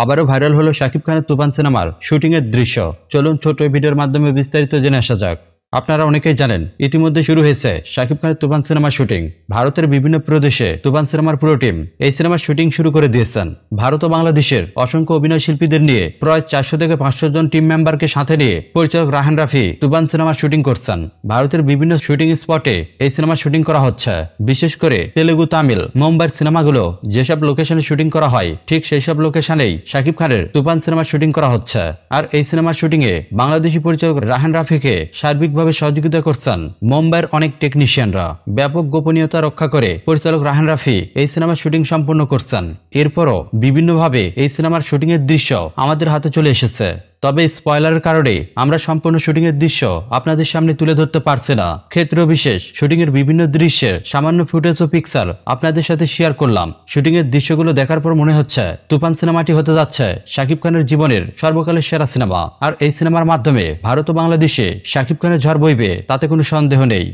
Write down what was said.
আবারও ভাইরাল হলো শাকিব খানের তুফান সিনেমার শুটিংয়ের দৃশ্য চলুন ছোট ভিডিওর মাধ্যমে বিস্তারিত জেনে আসা যাক আপনারা অনেকেই জানেন ইতিমধ্যে শুরু হয়েছে শাকিব খানের তুফান সিনেমার শুটিং ভারতের বিভিন্ন প্রদেশে তুফান সিনেমার পুরো টিম এই সিনেমার শুটিং শুরু করে দিয়েছেন ভারত ও বাংলাদেশের অসংখ্য অভিনয় শিল্পীদের নিয়ে প্রায় চারশো থেকে পাঁচশো জন টিম মেম্বারকে সাথে নিয়ে পরিচালক রাহান রাফি তুফান সিনেমার শুটিং করছেন ভারতের বিভিন্ন শুটিং স্পটে এই সিনেমার শুটিং করা হচ্ছে বিশেষ করে তেলেগু তামিল মুম্বাইয়ের সিনেমাগুলো যেসব লোকেশনে শুটিং করা হয় ঠিক সেই সব লোকেশনেই শাকিব খানের তুফান সিনেমার শুটিং করা হচ্ছে আর এই সিনেমার শুটিংয়ে বাংলাদেশি পরিচালক রাহান রাফিকে সার্বিকভাবে ব্যাপকভাবে সহযোগিতা করছেন মুম্বাইয়ের অনেক টেকনিশিয়ানরা ব্যাপক গোপনীয়তা রক্ষা করে পরিচালক রাহান রাফি এই সিনেমার শুটিং সম্পন্ন করছেন এরপরও বিভিন্নভাবে এই সিনেমার শুটিংয়ের দৃশ্য আমাদের হাতে চলে এসেছে তবে স্পয়লারের কারণে আমরা সম্পূর্ণ শুটিংয়ের দৃশ্য আপনাদের সামনে তুলে ধরতে পারছি না ক্ষেত্র বিশেষ শুটিংয়ের বিভিন্ন দৃশ্যের সামান্য ফুটেজ ও পিকচার আপনাদের সাথে শেয়ার করলাম শুটিংয়ের দৃশ্যগুলো দেখার পর মনে হচ্ছে তুফান সিনেমাটি হতে যাচ্ছে শাকিব খানের জীবনের সর্বকালের সেরা সিনেমা আর এই সিনেমার মাধ্যমে ভারত ও বাংলাদেশে শাকিব খানের ঝড় বইবে তাতে কোনো সন্দেহ নেই